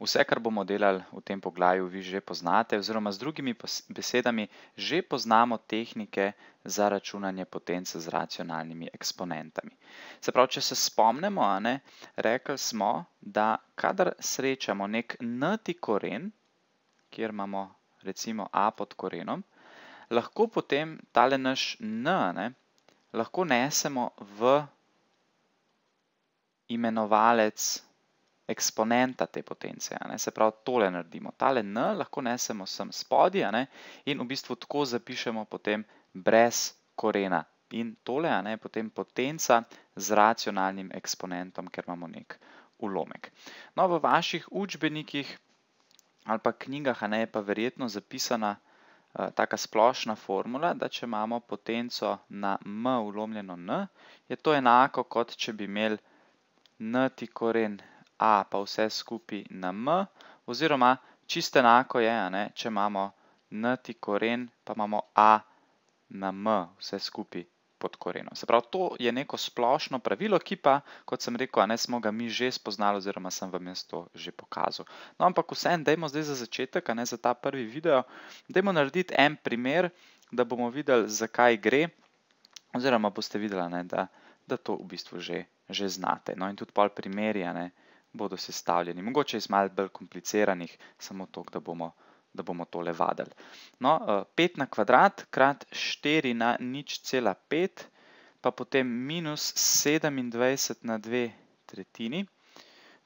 Vse, kar bomo delali v tem poglavju, vi že poznate, oziroma z drugimi besedami, že poznamo tehnike za računanje potence z racionalnimi eksponentami. Se pravi, če se spomnemo, ne, rekli smo, da kadar srečamo nek nti koren, kjer imamo recimo a pod korenom, lahko potem tale naš n, ne, lahko nesemo v imenovalec, eksponenta te potence. Ne? Se pravi, tole naredimo, tale n lahko nesemo sem spodi ne? in v bistvu tako zapišemo potem brez korena. In tole ne? potem potenca z racionalnim eksponentom, ker imamo nek ulomek. No, v vaših učbenikih ali pa knjigah ne, je pa verjetno zapisana uh, taka splošna formula, da če imamo potenco na m ulomljeno n, je to enako kot če bi imeli n ti koren a pa vse skupi na m, oziroma čisto enako je, ne, če imamo n ti koren, pa imamo a na m vse skupi pod korenom. Se pravi, to je neko splošno pravilo, ki pa, kot sem rekel, a ne smo ga mi že spoznali oziroma sem vam jaz to že pokazal. No, ampak vse en, dejmo zdaj za začetek, a ne za ta prvi video, dejmo narediti en primer, da bomo videli, zakaj gre, oziroma boste videli, a ne, da, da to v bistvu že, že znate. No, in tudi pol primer je, a ne, da, bodo sestavljeni. Mogoče iz malo bolj kompliciranih, samo to, da bomo, da bomo tole vadili. No, 5 eh, na kvadrat krat 4 na nič cela 5, pa potem minus 27 na 2 tretjini,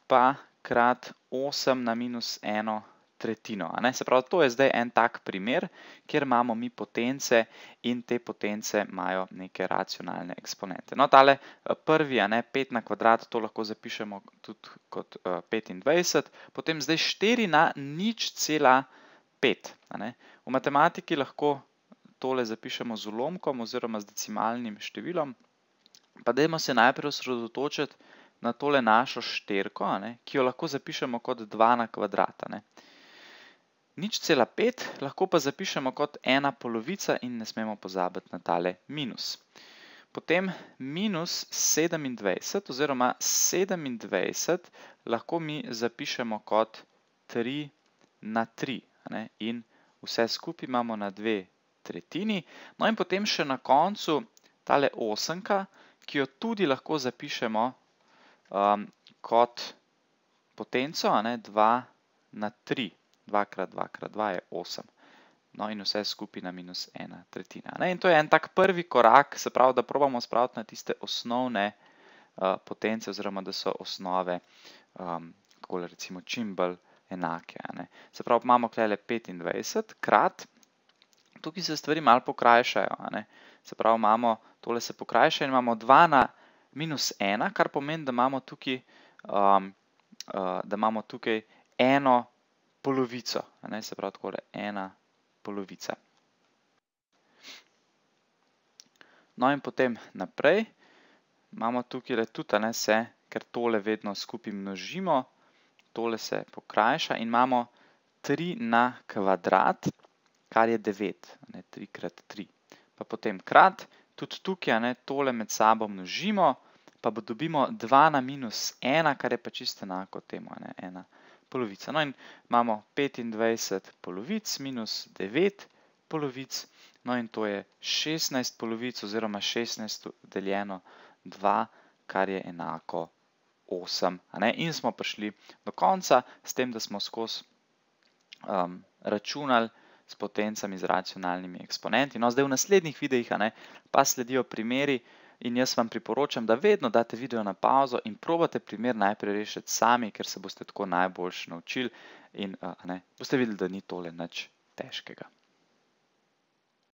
pa krat 8 na minus 1 tretjini tretjino. Se pravi, to je zdaj en tak primer, kjer imamo mi potence in te potence imajo neke racionalne eksponente. No, tale eh, prvi, a ne, 5 na kvadrat, to lahko zapišemo tudi kot 25, eh, potem zdaj 4 na nič cela 5. V matematiki lahko tole zapišemo z ulomkom oziroma z decimalnim številom, pa dajmo se najprej osredotočiti na tole našo šterko, ki jo lahko zapišemo kot 2 na kvadrat. Nič cela pet lahko pa zapišemo kot ena polovica in ne smemo pozabiti na tale minus. Potem minus 27 oziroma 27 lahko mi zapišemo kot 3 na 3 in vse skupaj imamo na dve tretjini. No in potem še na koncu tale osemka, ki jo tudi lahko zapišemo um, kot potenco 2 na 3 tretjini dvakrat dvakrat dva je osem. No in vse skupina minus ena tretjina. In to je en tak prvi korak, se pravi, da probamo spraviti na tiste osnovne eh, potence, oziroma da so osnove, kako ehm, le recimo, čim bolj enake. Se pravi, imamo kljele 25 krat, tukaj se stvari malo pokrajšajo. Se pravi, imamo tole se pokrajša in imamo 2 na minus 1, kar pomeni, da imamo tukaj ehm, eh, eno polovico. Ne, se pravi, tako ena polovica. No, in potem naprej imamo tukaj le tudi, ne, se, ker tole vedno skupaj množimo, tole se pokrajša in imamo 3 na kvadrat, kar je 9, ne, 3 krat 3. Pa potem krat, tudi tukaj ne, tole med sabo množimo, pa bo dobimo 2 na minus 1, kar je pa čisto enako temu. Ne, 1 polovica. No in imamo 25 polovic minus 9 polovic, no in to je 16 polovic oziroma 16 deljeno 2, kar je enako 8. In smo prišli do konca s tem, da smo skozi um, računali s potencami z racionalnimi eksponenti. No, zdaj v naslednjih videih pa sledijo primeri, In jaz vam priporočam, da vedno date video na pauzo in probate primer najprej rešiti sami, ker se boste tako najboljš naučili in a, eh, a ne, boste videli, da ni tole nič težkega.